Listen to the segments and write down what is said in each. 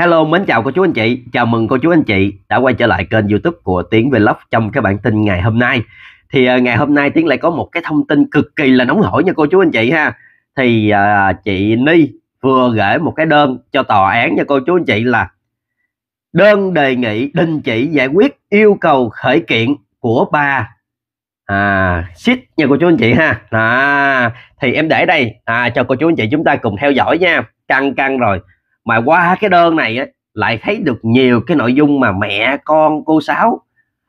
Hello, mến chào cô chú anh chị. Chào mừng cô chú anh chị đã quay trở lại kênh YouTube của Tiến Vlog trong cái bản tin ngày hôm nay. Thì uh, ngày hôm nay Tiến lại có một cái thông tin cực kỳ là nóng hổi nha cô chú anh chị ha. Thì uh, chị Ni vừa gửi một cái đơn cho tòa án nha cô chú anh chị là đơn đề nghị đình chỉ giải quyết yêu cầu khởi kiện của bà à shit nha cô chú anh chị ha. À thì em để đây à cho cô chú anh chị chúng ta cùng theo dõi nha. Căng căng rồi mà qua cái đơn này á, lại thấy được nhiều cái nội dung mà mẹ con cô sáu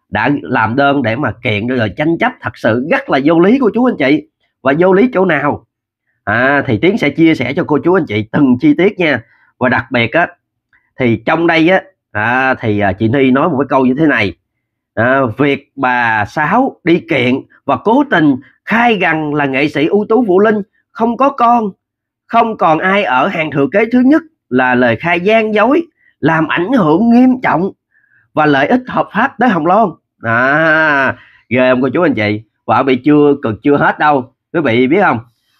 đã làm đơn để mà kiện rồi tranh chấp thật sự rất là vô lý của chú anh chị và vô lý chỗ nào à, thì tiến sẽ chia sẻ cho cô chú anh chị từng chi tiết nha và đặc biệt á thì trong đây á à, thì à, chị Thi nói một cái câu như thế này à, việc bà sáu đi kiện và cố tình khai rằng là nghệ sĩ ưu tú Vũ Linh không có con không còn ai ở hàng thừa kế thứ nhất là lời khai gian dối làm ảnh hưởng nghiêm trọng và lợi ích hợp pháp tới Hồng Loan à ghê ông cô chú anh chị quả bị chưa cực chưa hết đâu quý vị biết không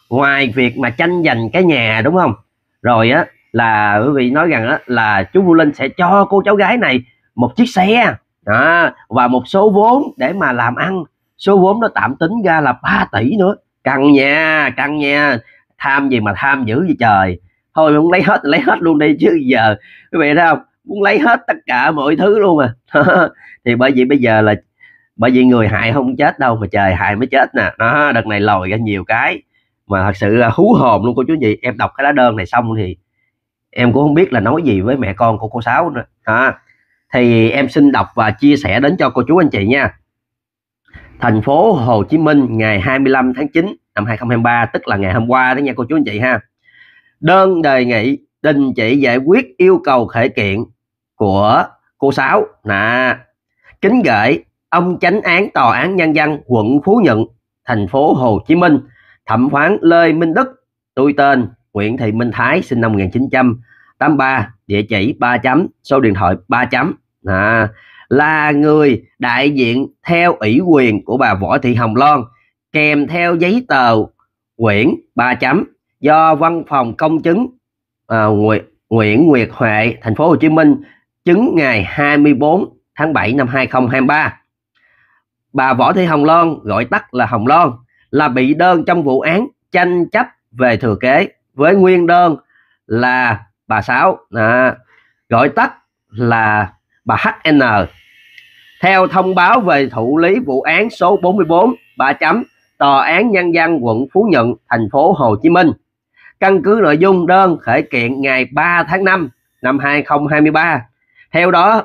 ngoài việc mà tranh giành cái nhà đúng không rồi á là quý vị nói rằng á là chú Vũ Linh sẽ cho cô cháu gái này một chiếc xe đó, và một số vốn để mà làm ăn số vốn nó tạm tính ra là 3 tỷ nữa căn nhà căn nhà tham gì mà tham dữ vậy trời thôi muốn lấy hết lấy hết luôn đi chứ giờ quý vị thấy không muốn lấy hết tất cả mọi thứ luôn mà thì bởi vì bây giờ là bởi vì người hại không chết đâu mà trời hại mới chết nè đó đợt này lòi ra nhiều cái mà thật sự là hú hồn luôn cô chú gì em đọc cái lá đơn này xong thì em cũng không biết là nói gì với mẹ con của cô sáu nữa ha thì em xin đọc và chia sẻ đến cho cô chú anh chị nha thành phố Hồ Chí Minh ngày 25 tháng 9 năm 2023 tức là ngày hôm qua đó nha cô chú anh chị ha đơn đề nghị đình chỉ giải quyết yêu cầu khởi kiện của cô Sáu nè kính gửi ông chánh án tòa án nhân dân quận Phú Nhuận thành phố Hồ Chí Minh thẩm phán Lê Minh Đức tôi tên Nguyễn Thị Minh Thái sinh năm 1983 địa chỉ 3 chấm số điện thoại 3 chấm à, là người đại diện theo ủy quyền của bà Võ Thị Hồng Loan kèm theo giấy tờ quyển 3 chấm do văn phòng công chứng à, Nguyễn, Nguyệt Huệ thành phố Hồ Chí Minh chứng ngày 24 tháng 7 năm 2023 bà Võ Thị Hồng Loan gọi tắt là Hồng Loan là bị đơn trong vụ án tranh chấp về thừa kế với nguyên đơn là bà Sáu à, gọi tắt là bà HN theo thông báo về thụ lý vụ án số 44 bà chấm Tòa án Nhân dân quận Phú Nhuận, thành phố Hồ Chí Minh căn cứ nội dung đơn khởi kiện ngày 3 tháng 5 năm 2023 theo đó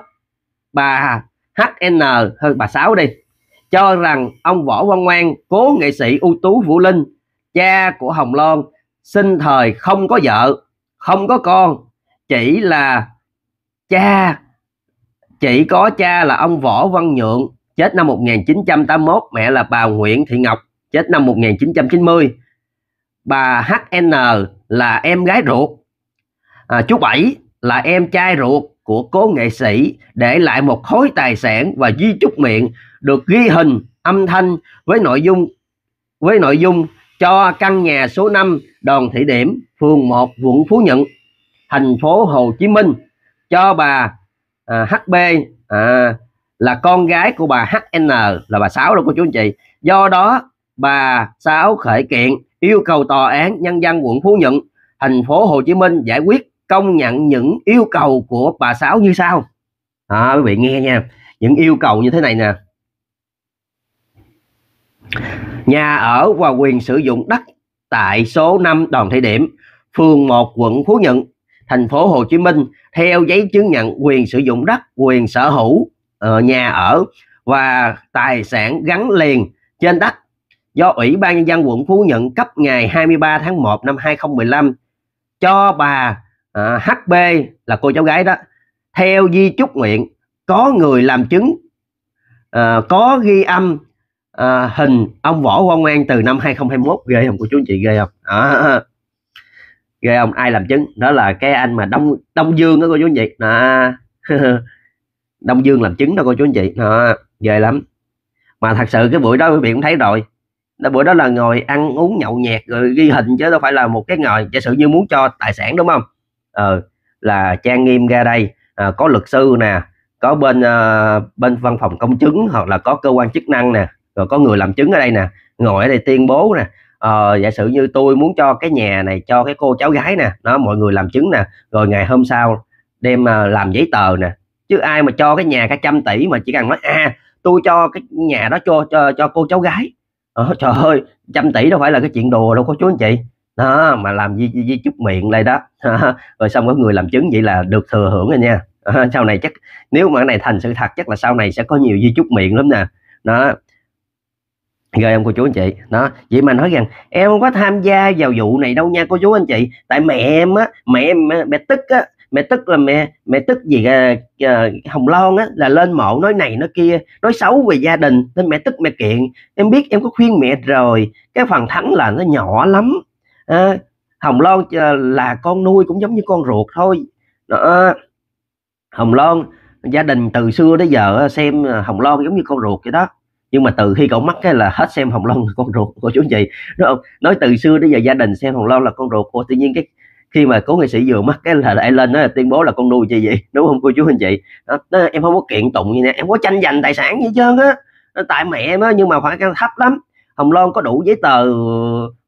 bà HN hơn bà Sáu đi cho rằng ông Võ Văn Ngoan cố nghệ sĩ ưu tú Vũ Linh cha của Hồng Loan sinh thời không có vợ không có con chỉ là cha chỉ có cha là ông Võ Văn Nhượng chết năm 1981 mẹ là bà Nguyễn Thị Ngọc chết năm 1990 bà HN là em gái ruột à, chú Bảy là em trai ruột của cố nghệ sĩ để lại một khối tài sản và di chúc miệng được ghi hình âm thanh với nội dung với nội dung cho căn nhà số 5 Đòn Thị Điểm, phường 1, quận Phú Nhuận, thành phố Hồ Chí Minh cho bà à, HB à, là con gái của bà HN là bà Sáu đó cô chú anh chị. Do đó bà Sáu khởi kiện yêu cầu tòa án nhân dân quận Phú Nhuận, thành phố Hồ Chí Minh giải quyết công nhận những yêu cầu của bà Sáu như sau. À, quý vị nghe nha, những yêu cầu như thế này nè. Nhà ở và quyền sử dụng đất tại số 5 Đoàn Thị Điểm, phường 1 quận Phú Nhuận, thành phố Hồ Chí Minh theo giấy chứng nhận quyền sử dụng đất, quyền sở hữu uh, nhà ở và tài sản gắn liền trên đất do Ủy ban Nhân dân quận Phú nhận cấp ngày 23 tháng 1 năm 2015 cho bà à, HB là cô cháu gái đó theo di chúc nguyện có người làm chứng à, có ghi âm à, hình ông Võ Quang ngoan từ năm 2021 ghê không cô chú chị ghê không à, ghê không ai làm chứng đó là cái anh mà Đông Đông Dương đó cô chú chị à, Đông Dương làm chứng đó cô chú anh chị à, ghê lắm mà thật sự cái buổi đó quý vị cũng thấy rồi bữa đó là ngồi ăn uống nhậu nhẹt rồi ghi hình chứ đâu phải là một cái ngồi giả sử như muốn cho tài sản đúng không ờ là trang nghiêm ra đây à, có luật sư nè có bên uh, bên văn phòng công chứng hoặc là có cơ quan chức năng nè rồi có người làm chứng ở đây nè ngồi ở đây tuyên bố nè ờ, giả sử như tôi muốn cho cái nhà này cho cái cô cháu gái nè nó mọi người làm chứng nè rồi ngày hôm sau đem uh, làm giấy tờ nè chứ ai mà cho cái nhà cả trăm tỷ mà chỉ cần nói a à, tôi cho cái nhà đó cho cho cho cô cháu gái ờ, trời ơi trăm tỷ đâu phải là cái chuyện đùa đâu có chú anh chị đó mà làm gì di, di chúc miệng đây đó rồi xong có người làm chứng vậy là được thừa hưởng rồi nha ờ, sau này chắc nếu mà cái này thành sự thật chắc là sau này sẽ có nhiều di chúc miệng lắm nè đó rồi em cô chú anh chị đó vậy mà nói rằng em không có tham gia vào vụ này đâu nha cô chú anh chị tại mẹ em á mẹ em mẹ tức á mẹ tức là mẹ mẹ tức gì à, à, hồng loan á là lên mộ nói này nói kia nói xấu về gia đình nên mẹ tức mẹ kiện em biết em có khuyên mẹ rồi cái phần thắng là nó nhỏ lắm à, hồng loan à, là con nuôi cũng giống như con ruột thôi đó hồng loan gia đình từ xưa tới giờ xem à, hồng loan giống như con ruột vậy đó nhưng mà từ khi cậu mắc cái là hết xem hồng loan con ruột của chú chị đúng không nói từ xưa tới giờ gia đình xem hồng loan là con ruột của tự nhiên cái khi mà cố nghệ sĩ vừa mất cái lời lại lên đó là tuyên bố là con nuôi chị vậy đúng không cô chú anh chị đó, đó em không có kiện tụng gì nè em có tranh giành tài sản gì trơn á tại mẹ em á nhưng mà khoảng cao thấp lắm hồng loan có đủ giấy tờ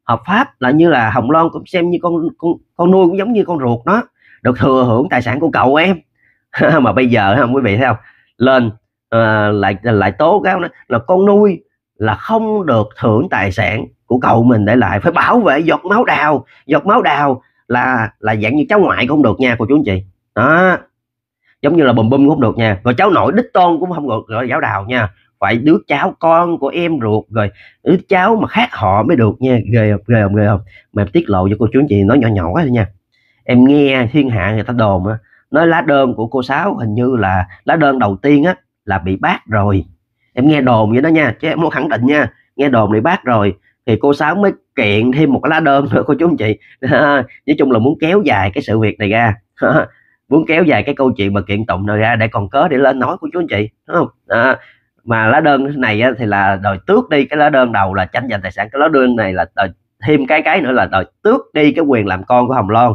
hợp pháp là như là hồng loan cũng xem như con con con nuôi cũng giống như con ruột đó được thừa hưởng tài sản của cậu em mà bây giờ không quý vị thấy không lên à, lại lại tố cáo nó là con nuôi là không được thưởng tài sản của cậu mình để lại phải bảo vệ giọt máu đào giọt máu đào là là dạng như cháu ngoại cũng không được nha cô chú anh chị đó giống như là bùm bum cũng không được nha rồi cháu nội đích tôn cũng không được gọi là giáo đào nha phải đứa cháu con của em ruột rồi đứa cháu mà khác họ mới được nha ghê không ghê không ghê không mà em tiết lộ cho cô chú anh chị nói nhỏ nhỏ thôi nha em nghe thiên hạ người ta đồn á nói lá đơn của cô sáu hình như là lá đơn đầu tiên á là bị bác rồi em nghe đồn vậy đó nha chứ em muốn khẳng định nha nghe đồn bị bác rồi thì cô sáu mới kiện thêm một cái lá đơn nữa cô chú anh chị nói chung là muốn kéo dài cái sự việc này ra muốn kéo dài cái câu chuyện mà kiện tụng này ra để còn cớ để lên nói của chú anh chị đúng không à, mà lá đơn này thì là đòi tước đi cái lá đơn đầu là tranh giành tài sản cái lá đơn này là đòi thêm cái cái nữa là đòi tước đi cái quyền làm con của hồng loan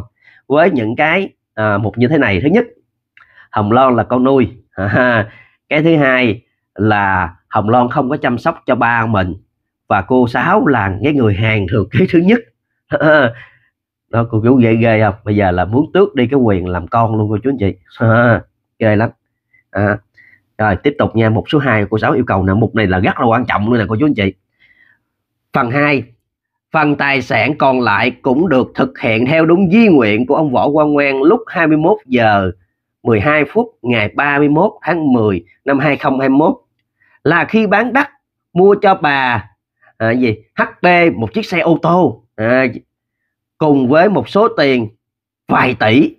với những cái à, mục như thế này thứ nhất hồng loan là con nuôi à, cái thứ hai là hồng loan không có chăm sóc cho ba mình và cô sáu là cái người hàng thừa kế thứ nhất đó cô chú ghê ghê không bây giờ là muốn tước đi cái quyền làm con luôn cô chú anh chị à, ghê lắm à, rồi tiếp tục nha mục số 2 cô sáu yêu cầu nè, mục này là rất là quan trọng luôn nè cô chú anh chị phần 2 phần tài sản còn lại cũng được thực hiện theo đúng di nguyện của ông võ quang ngoan lúc 21 giờ 12 phút ngày 31 tháng 10 năm 2021 là khi bán đất mua cho bà à, gì HP một chiếc xe ô tô à, cùng với một số tiền vài tỷ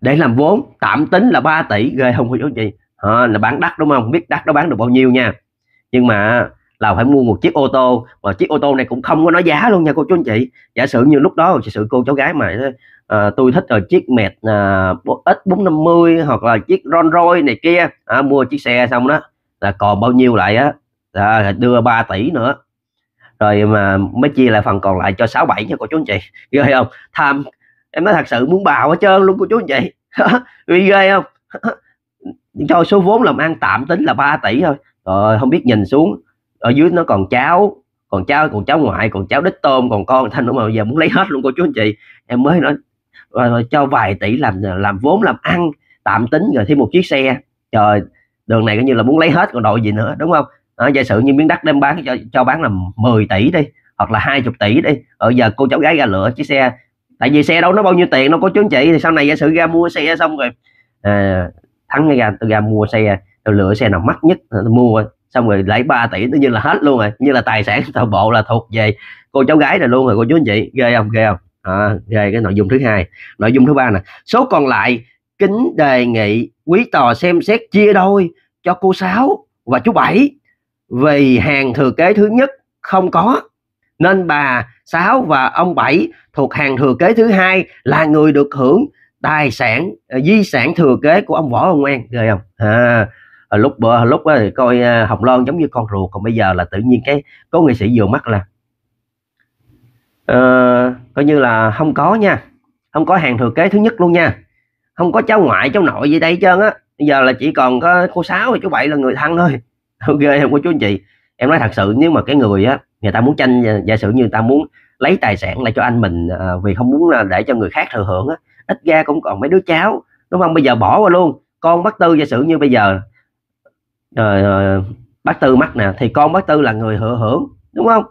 để làm vốn tạm tính là 3 tỷ ghê không có gì à, là bán đắt đúng không biết đắt nó bán được bao nhiêu nha nhưng mà là phải mua một chiếc ô tô và chiếc ô tô này cũng không có nói giá luôn nha cô chú anh chị giả sử như lúc đó sự cô cháu gái mà à, tôi thích rồi ờ, chiếc mệt à, x 450 hoặc là chiếc Rolls Royce này kia à, mua chiếc xe xong đó là còn bao nhiêu lại á đưa 3 tỷ nữa rồi mà mới chia lại phần còn lại cho sáu bảy nha cô chú anh chị ghê không tham em nói thật sự muốn bào hết trơn luôn cô chú anh chị vì ghê không cho số vốn làm ăn tạm tính là 3 tỷ thôi rồi không biết nhìn xuống ở dưới nó còn cháu còn cháu còn cháu ngoại còn cháu đích tôm còn con thanh nữa mà giờ muốn lấy hết luôn cô chú anh chị em mới nói rồi cho vài tỷ làm làm vốn làm ăn tạm tính rồi thêm một chiếc xe trời đường này coi như là muốn lấy hết còn đội gì nữa đúng không đó, giả sử như miếng đất đem bán cho, cho bán là 10 tỷ đi hoặc là 20 tỷ đi ở giờ cô cháu gái ra lựa chiếc xe tại vì xe đâu nó bao nhiêu tiền đâu có chứng chỉ thì sau này giả sử ra mua xe xong rồi à, thắng ra tôi ra mua xe tôi lựa xe nào mắc nhất tôi mua xong rồi lấy 3 tỷ nó như là hết luôn rồi như là tài sản toàn bộ là thuộc về cô cháu gái này luôn rồi cô chú anh chị ghê không ghê không à, ghê cái nội dung thứ hai nội dung thứ ba nè số còn lại kính đề nghị quý tòa xem xét chia đôi cho cô sáu và chú bảy vì hàng thừa kế thứ nhất không có nên bà sáu và ông bảy thuộc hàng thừa kế thứ hai là người được hưởng tài sản ờ, di sản thừa kế của ông võ ông an ghê không à, à, lúc bữa lúc đó thì coi ờ, hồng loan giống như con ruột còn bây giờ là tự nhiên cái có nghệ sĩ vừa mắt là uh, coi như là không có nha không có hàng thừa kế thứ nhất luôn nha không có cháu ngoại cháu nội gì đây hết trơn á bây giờ là chỉ còn có cô sáu và chú bảy là người thân thôi ok không có chú anh chị em nói thật sự nếu mà cái người á người ta muốn tranh giả sử như người ta muốn lấy tài sản lại cho anh mình à, vì không muốn ờ, để cho người khác thừa hưởng á ít ra cũng còn mấy đứa cháu đúng không bây giờ bỏ qua luôn con bác tư giả sử như bây giờ uh, bác tư mắc nè thì con bác tư là người thừa hưởng đúng không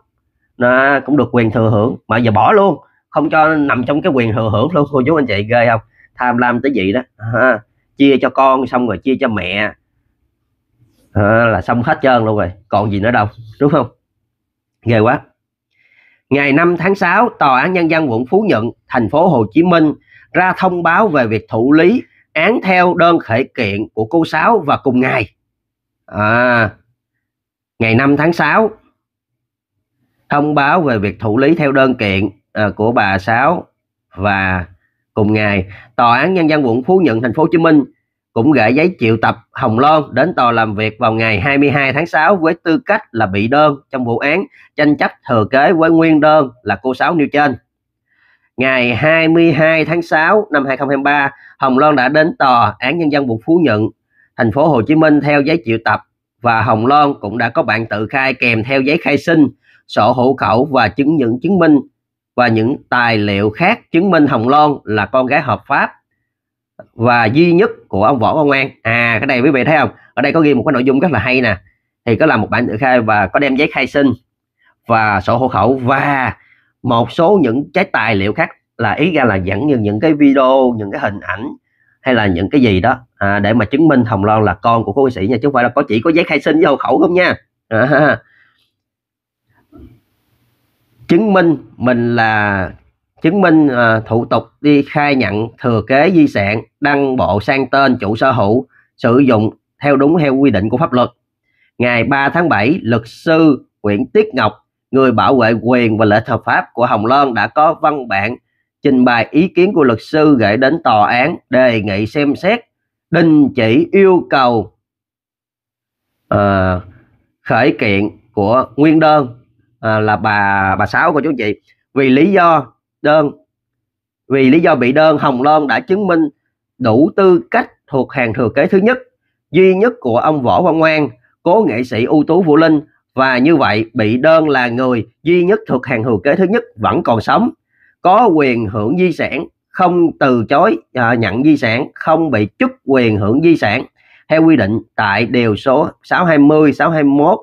nó cũng được quyền thừa hưởng mà giờ bỏ luôn không cho nằm trong cái quyền thừa hưởng luôn cô chú anh chị ghê không tham lam tới vậy đó à, chia cho con xong rồi chia cho mẹ à, là xong hết trơn luôn rồi còn gì nữa đâu đúng không ghê quá ngày 5 tháng 6 tòa án nhân dân quận Phú Nhuận thành phố Hồ Chí Minh ra thông báo về việc thụ lý án theo đơn khởi kiện của cô Sáu và cùng ngày à, ngày 5 tháng 6 thông báo về việc thụ lý theo đơn kiện à, của bà Sáu và cùng ngày tòa án nhân dân quận Phú Nhuận thành phố Hồ Chí Minh cũng gửi giấy triệu tập Hồng Loan đến tòa làm việc vào ngày 22 tháng 6 với tư cách là bị đơn trong vụ án tranh chấp thừa kế với nguyên đơn là cô Sáu nêu trên. Ngày 22 tháng 6 năm 2023, Hồng Loan đã đến tòa án nhân dân quận Phú Nhuận, thành phố Hồ Chí Minh theo giấy triệu tập và Hồng Loan cũng đã có bạn tự khai kèm theo giấy khai sinh, sổ hộ khẩu và chứng nhận chứng minh và những tài liệu khác chứng minh Hồng Loan là con gái hợp pháp và duy nhất của ông võ văn ngoan à cái này quý vị thấy không ở đây có ghi một cái nội dung rất là hay nè thì có làm một bản tự khai và có đem giấy khai sinh và sổ hộ khẩu và một số những cái tài liệu khác là ý ra là dẫn như những cái video những cái hình ảnh hay là những cái gì đó à, để mà chứng minh hồng loan là con của cố sĩ nha chứ không phải là có chỉ có giấy khai sinh với hộ khẩu không nha à, chứng minh mình là chứng minh à, thủ tục đi khai nhận thừa kế di sản đăng bộ sang tên chủ sở hữu sử dụng theo đúng theo quy định của pháp luật ngày 3 tháng 7 luật sư Nguyễn Tiết Ngọc người bảo vệ quyền và lợi hợp pháp của Hồng Loan đã có văn bản trình bày ý kiến của luật sư gửi đến tòa án đề nghị xem xét đình chỉ yêu cầu à, khởi kiện của nguyên đơn à, là bà bà sáu của chú chị vì lý do đơn. Vì lý do bị đơn, Hồng Loan đã chứng minh đủ tư cách thuộc hàng thừa kế thứ nhất, duy nhất của ông Võ Văn Ngoan, cố nghệ sĩ ưu tú Vũ Linh và như vậy bị đơn là người duy nhất thuộc hàng thừa kế thứ nhất vẫn còn sống, có quyền hưởng di sản, không từ chối à, nhận di sản, không bị chức quyền hưởng di sản theo quy định tại điều số 620, 621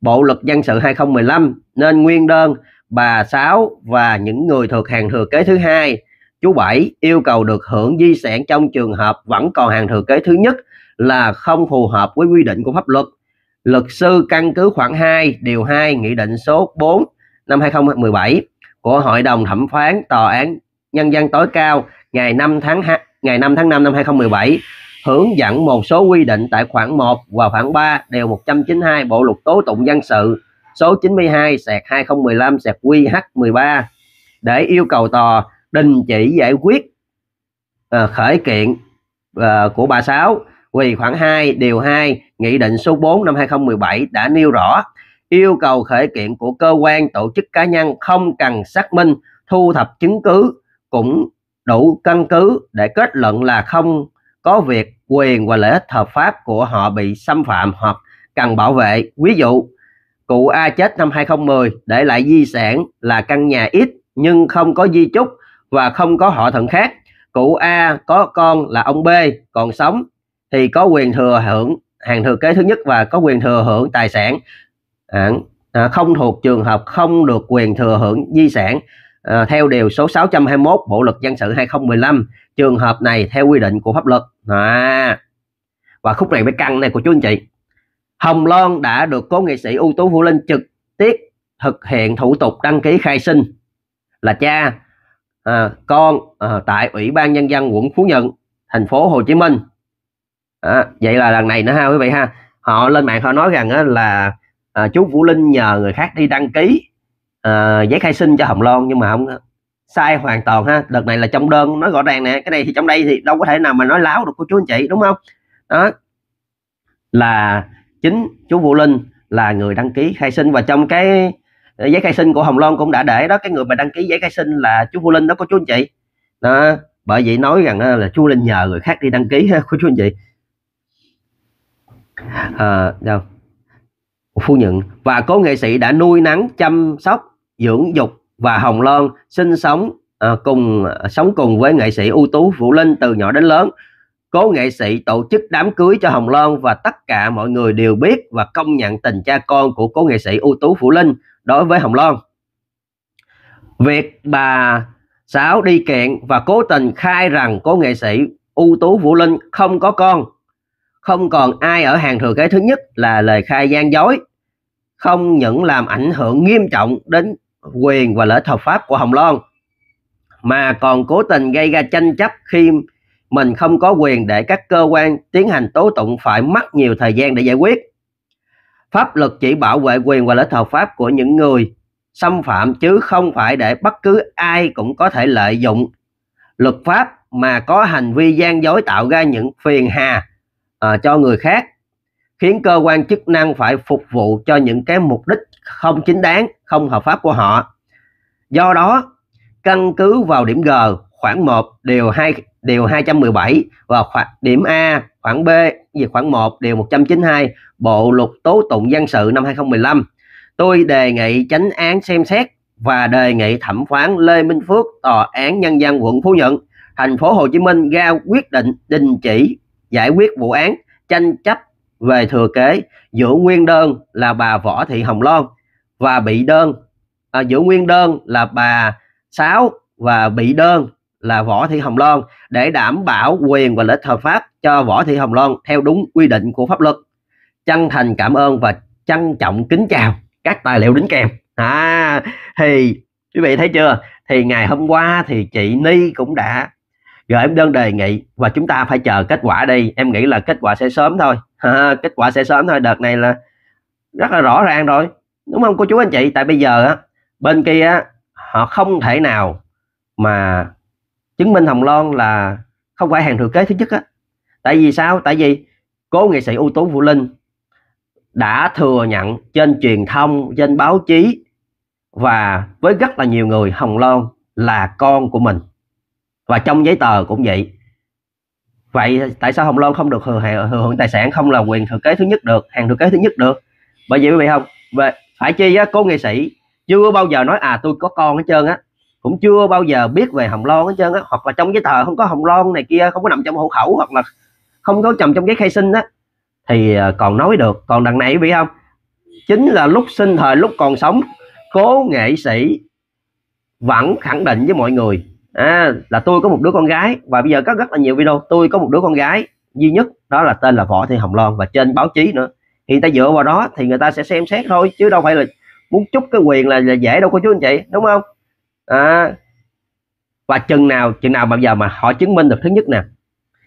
Bộ luật dân sự 2015 nên nguyên đơn bà Sáu và những người thuộc hàng thừa kế thứ hai. Chú Bảy yêu cầu được hưởng di sản trong trường hợp vẫn còn hàng thừa kế thứ nhất là không phù hợp với quy định của pháp luật. Luật sư căn cứ khoảng 2 điều 2 Nghị định số 4 năm 2017 của Hội đồng thẩm phán Tòa án Nhân dân tối cao ngày 5 tháng 2, ngày 5 tháng 5 năm 2017 hướng dẫn một số quy định tại khoản 1 và khoản 3 điều 192 Bộ luật tố tụng dân sự số 92 sạc 2015 sạc QH13 để yêu cầu tòa đình chỉ giải quyết uh, khởi kiện uh, của bà Sáu vì khoảng 2 điều 2 Nghị định số 4 năm 2017 đã nêu rõ yêu cầu khởi kiện của cơ quan tổ chức cá nhân không cần xác minh thu thập chứng cứ cũng đủ căn cứ để kết luận là không có việc quyền và lợi ích hợp pháp của họ bị xâm phạm hoặc cần bảo vệ. Ví dụ, cụ A chết năm 2010 để lại di sản là căn nhà ít nhưng không có di chúc và không có họ thần khác cụ A có con là ông B còn sống thì có quyền thừa hưởng hàng thừa kế thứ nhất và có quyền thừa hưởng tài sản à, à không thuộc trường hợp không được quyền thừa hưởng di sản à, theo điều số 621 Bộ luật dân sự 2015 trường hợp này theo quy định của pháp luật à. và khúc này mới căng này của chú anh chị Hồng Loan đã được cố nghệ sĩ ưu tú Vũ Linh trực tiếp thực hiện thủ tục đăng ký khai sinh là cha à, con à, tại Ủy ban Nhân dân quận Phú Nhuận, thành phố Hồ Chí Minh. À, vậy là lần này nữa ha quý vị ha. Họ lên mạng họ nói rằng á, là à, chú Vũ Linh nhờ người khác đi đăng ký à, giấy khai sinh cho Hồng Loan nhưng mà không sai hoàn toàn ha đợt này là trong đơn nói rõ ràng nè cái này thì trong đây thì đâu có thể nào mà nói láo được cô chú anh chị đúng không đó là chính chú Vũ Linh là người đăng ký khai sinh và trong cái ờ, giấy khai sinh của Hồng Loan cũng đã để đó cái người mà đăng ký giấy khai sinh là chú Vũ Linh đó có chú anh chị đó bởi vậy nói rằng ờ, là chú Linh nhờ người khác đi đăng ký ha của chú anh chị à, đâu phu nhận và cố nghệ sĩ đã nuôi nắng chăm sóc dưỡng dục và Hồng Loan sinh sống à, cùng sống cùng với nghệ sĩ ưu tú Vũ Linh từ nhỏ đến lớn Cố nghệ sĩ tổ chức đám cưới cho Hồng Loan và tất cả mọi người đều biết và công nhận tình cha con của cố nghệ sĩ ưu tú Phủ Linh đối với Hồng Loan. Việc bà Sáu đi kiện và cố tình khai rằng cố nghệ sĩ ưu tú Vũ Linh không có con, không còn ai ở hàng thừa kế thứ nhất là lời khai gian dối, không những làm ảnh hưởng nghiêm trọng đến quyền và lợi hợp pháp của Hồng Loan, mà còn cố tình gây ra tranh chấp khi mình không có quyền để các cơ quan tiến hành tố tụng phải mất nhiều thời gian để giải quyết. Pháp luật chỉ bảo vệ quyền và lợi ích hợp pháp của những người xâm phạm chứ không phải để bất cứ ai cũng có thể lợi dụng luật pháp mà có hành vi gian dối tạo ra những phiền hà à, cho người khác khiến cơ quan chức năng phải phục vụ cho những cái mục đích không chính đáng, không hợp pháp của họ. Do đó, căn cứ vào điểm G khoảng 1 điều 2 điều 217 và khoảng điểm A khoảng B gì khoảng 1 điều 192 Bộ luật tố tụng dân sự năm 2015. Tôi đề nghị chánh án xem xét và đề nghị thẩm phán Lê Minh Phước tòa án nhân dân quận Phú Nhuận, thành phố Hồ Chí Minh ra quyết định đình chỉ giải quyết vụ án tranh chấp về thừa kế giữa nguyên đơn là bà Võ Thị Hồng Loan và bị đơn à, giữa nguyên đơn là bà Sáu và bị đơn là Võ Thị Hồng Loan để đảm bảo quyền và lợi ích hợp pháp cho Võ Thị Hồng Loan theo đúng quy định của pháp luật. Chân thành cảm ơn và trân trọng kính chào các tài liệu đính kèm. À, thì quý vị thấy chưa? Thì ngày hôm qua thì chị Ni cũng đã gửi đơn đề nghị và chúng ta phải chờ kết quả đi. Em nghĩ là kết quả sẽ sớm thôi. À, kết quả sẽ sớm thôi. Đợt này là rất là rõ ràng rồi. Đúng không cô chú anh chị? Tại bây giờ á bên kia á họ không thể nào mà chứng minh Hồng Loan là không phải hàng thừa kế thứ nhất á tại vì sao tại vì cố nghệ sĩ ưu tú Vũ Linh đã thừa nhận trên truyền thông trên báo chí và với rất là nhiều người Hồng Loan là con của mình và trong giấy tờ cũng vậy vậy tại sao Hồng Loan không được thừa hưởng tài sản không là quyền thừa kế thứ nhất được hàng thừa kế thứ nhất được bởi vì quý vị không về phải chi á cố nghệ sĩ chưa bao giờ nói à tôi có con hết trơn á cũng chưa bao giờ biết về hồng loan hết trơn á hoặc là trong giấy tờ không có hồng loan này kia không có nằm trong hộ khẩu hoặc là không có chồng trong giấy khai sinh á thì ờ, còn nói được còn đằng này bị không chính là lúc sinh thời lúc còn sống cố nghệ sĩ vẫn khẳng định với mọi người à, là tôi có một đứa con gái và bây giờ có rất là nhiều video tôi có một đứa con gái duy nhất đó là tên là võ thị hồng loan và trên báo chí nữa thì ta dựa vào đó thì người ta sẽ xem xét thôi chứ đâu phải là muốn chút cái quyền là, là dễ đâu cô chú anh chị đúng không đó. và chừng nào chừng nào bao giờ mà họ chứng minh được thứ nhất nè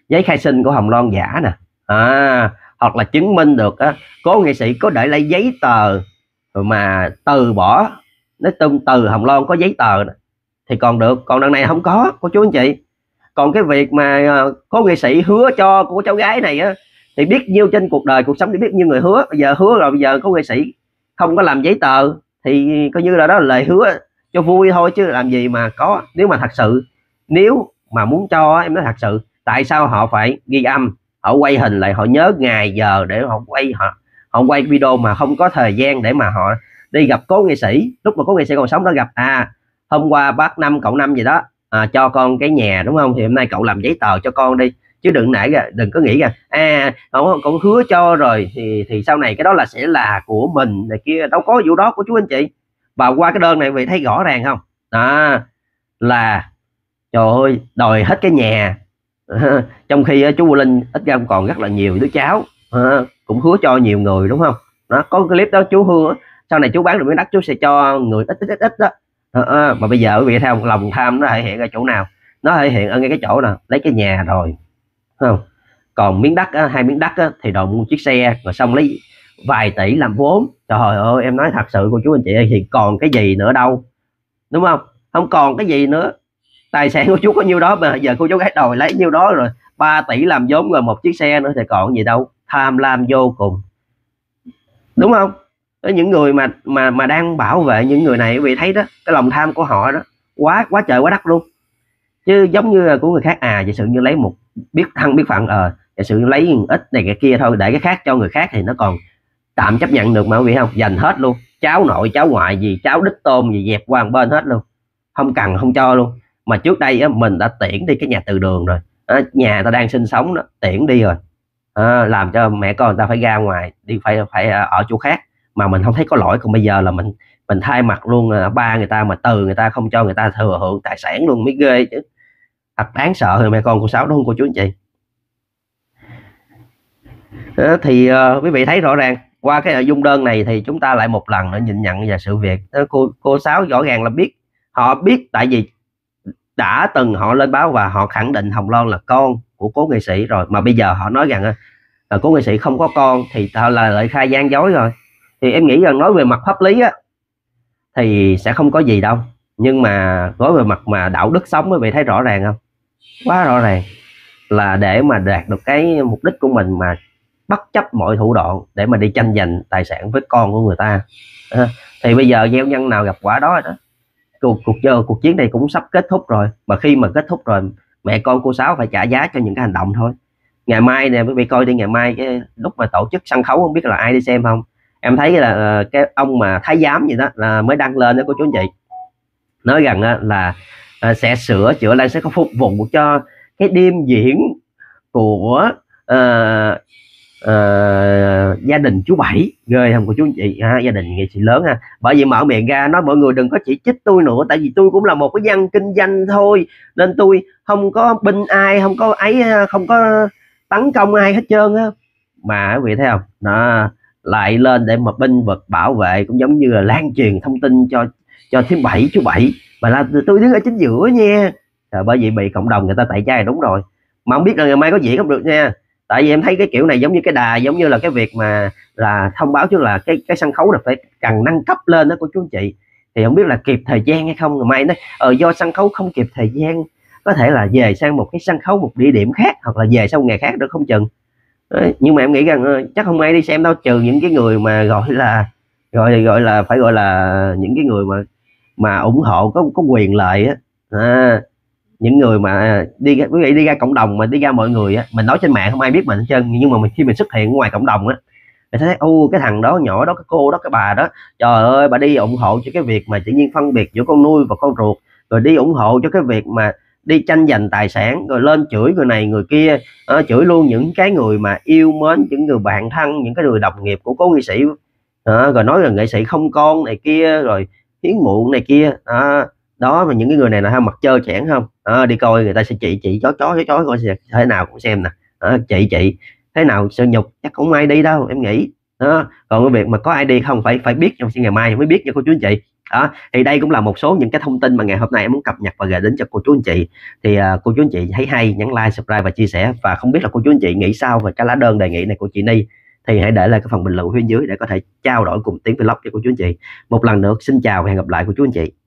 giấy khai sinh của hồng loan giả nè à, hoặc là chứng minh được á, cố nghệ sĩ có để lấy giấy tờ mà từ bỏ nói tung từ hồng loan có giấy tờ thì còn được còn đằng này không có cô chú anh chị còn cái việc mà ờ, có nghệ sĩ hứa cho của cháu gái này á thì biết nhiêu trên cuộc đời cuộc sống thì biết nhiêu người hứa bây giờ hứa rồi bây giờ có nghệ sĩ không có làm giấy tờ thì coi như là đó là lời hứa cho vui thôi chứ làm gì mà có nếu mà thật sự nếu mà muốn cho em nói thật sự tại sao họ phải ghi âm họ quay hình lại họ nhớ ngày giờ để họ quay họ họ quay video mà không có thời gian để mà họ đi gặp cố nghệ sĩ lúc mà cố nghệ sĩ còn sống đó gặp à hôm qua bác năm cậu năm gì đó à, cho con cái nhà đúng không thì hôm nay cậu làm giấy tờ cho con đi chứ đừng nãy ra đừng có nghĩ rằng à cậu cũng hứa cho rồi thì thì sau này cái đó là sẽ là của mình này kia đâu có vụ đó của chú anh chị và qua cái đơn này vị thấy rõ ràng không đó là trời ơi đòi hết cái nhà trong khi chú Linh ít ra còn rất là nhiều đứa cháu cũng hứa cho nhiều người đúng không nó có clip đó chú hứa sau này chú bán được miếng đất chú sẽ cho người ít ít ít, ít đó mà bây giờ quý vị theo lòng tham nó thể hiện ở chỗ nào nó thể hiện ở ngay cái chỗ nào lấy cái nhà rồi không còn miếng đất hai miếng đất thì đòi mua chiếc xe rồi xong lấy vài tỷ làm vốn trời ơi em nói thật sự cô chú anh chị ơi thì còn cái gì nữa đâu đúng không không còn cái gì nữa tài sản của chú có nhiêu đó mà giờ cô chú gái đòi lấy nhiêu đó rồi 3 tỷ làm vốn rồi một chiếc xe nữa thì còn gì đâu tham lam vô cùng đúng không những người mà mà mà đang bảo vệ những người này quý vị thấy đó cái lòng tham của họ đó quá quá trời quá đất luôn chứ giống như là của người khác à giả sự như lấy một biết thân biết phận ờ à, giả sự lấy ít này cái kia thôi để cái khác cho người khác thì nó còn tạm chấp nhận được mà quý vị không dành hết luôn cháu nội cháu ngoại gì cháu đích tôm gì dẹp qua bên hết luôn không cần không cho luôn mà trước đây á, mình đã tiễn đi cái nhà từ đường rồi à, nhà ta đang sinh sống đó tiễn đi rồi à, làm cho mẹ con người ta phải ra ngoài đi phải phải à, ở chỗ khác mà mình không thấy có lỗi còn bây giờ là mình mình thay mặt luôn à, ba người ta mà từ người ta không cho người ta thừa hưởng tài sản luôn mới ghê chứ thật đáng sợ rồi mẹ con cô sáu đúng không cô chú anh chị à, thì uh, quý vị thấy rõ ràng qua cái nội dung đơn này thì chúng ta lại một lần nữa nhìn nhận về sự việc ờ, cô cô sáu rõ ràng là biết họ biết tại vì đã từng họ lên báo và họ khẳng định hồng loan là con của cố nghệ sĩ rồi mà bây giờ họ nói rằng là ờ, cố nghệ sĩ không có con thì họ là lại khai gian dối rồi thì em nghĩ rằng nói về mặt pháp lý á thì sẽ không có gì đâu nhưng mà nói về mặt mà đạo đức sống quý bị thấy rõ ràng không quá rõ ràng là để mà đạt được cái mục đích của mình mà bất chấp mọi thủ đoạn để mà đi tranh giành tài sản với con của người ta ờ, thì bây giờ gieo nhân nào gặp quả đó đó cuộc cuộc giờ cuộc chiến này cũng sắp kết thúc rồi mà khi mà kết thúc rồi mẹ con cô sáu phải trả giá cho những cái hành động thôi ngày mai nè quý vị coi đi ngày mai cái lúc mà tổ chức sân khấu không biết là ai đi xem không em thấy là ờ, cái ông mà thái giám gì đó là mới đăng lên đó cô chú anh chị nói rằng là ờ, sẽ sửa chữa lại sẽ có phục vụ cho cái đêm diễn của uh, uh, gia đình chú bảy ghê không của chú chị ha, gia đình nghệ sĩ lớn ha bởi vì mở miệng ra nói mọi người đừng có chỉ trích tôi nữa tại vì tôi cũng là một cái dân kinh doanh thôi nên tôi không có binh ai không có ấy không có tấn công ai hết trơn á mà quý vị thấy không nó lại lên để mà binh vực bảo vệ cũng giống như là lan truyền thông tin cho cho thứ bảy chú bảy mà là tôi đứng ở chính giữa nha à, bởi vì bị cộng đồng người ta tẩy chay đúng rồi mà không biết là ngày mai có diễn không được nha tại vì em thấy cái kiểu này giống như cái đà giống như là cái việc mà là thông báo chứ là cái cái sân khấu là phải cần nâng cấp lên đó của chú anh chị thì không biết là kịp thời gian hay không ngày mai nói ờ, do sân khấu không kịp thời gian có thể là về sang một cái sân khấu một địa điểm khác hoặc là về sau ngày khác được không chừng Đấy, nhưng mà em nghĩ rằng ờ, chắc không ai đi xem đâu trừ những cái người mà gọi là gọi gọi là phải gọi là những cái người mà mà ủng hộ có có quyền lợi á à, những người mà à, đi quý vị đi ra cộng đồng mà đi ra mọi người á mình nói trên mạng không ai biết mình hết trơn nhưng mà mình khi mình xuất hiện ngoài cộng đồng á mình thấy ô cái thằng đó nhỏ đó cái cô đó cái bà đó trời ơi bà đi ủng hộ cho cái việc mà tự nhiên phân biệt giữa con nuôi và con ruột rồi đi ủng hộ cho cái việc mà đi tranh giành tài sản rồi lên chửi người này người kia à, chửi luôn những cái người mà yêu mến những người bạn thân những cái người đồng nghiệp của cố nghệ sĩ à, rồi nói là nghệ sĩ không con này kia rồi hiến muộn này kia à, đó mà những cái người này là ha mặt chơi chẽn không à, đi coi người ta sẽ chị chị chó chó chó chó coi thế nào cũng xem nè à, chị chị thế nào sự nhục chắc cũng ai đi đâu em nghĩ đó còn cái việc mà có ai đi không phải phải biết trong ngày mai mới biết cho cô chú anh chị đó thì đây cũng là một số những cái thông tin mà ngày hôm nay em muốn cập nhật và gửi đến cho cô chú anh chị thì uh, cô chú anh chị thấy hay nhắn like subscribe và chia sẻ và không biết là cô chú anh chị nghĩ sao về cái lá đơn đề nghị này của chị Ni thì hãy để lại cái phần bình luận phía dưới để có thể trao đổi cùng tiếng vlog cho cô chú anh chị một lần nữa xin chào và hẹn gặp lại cô chú anh chị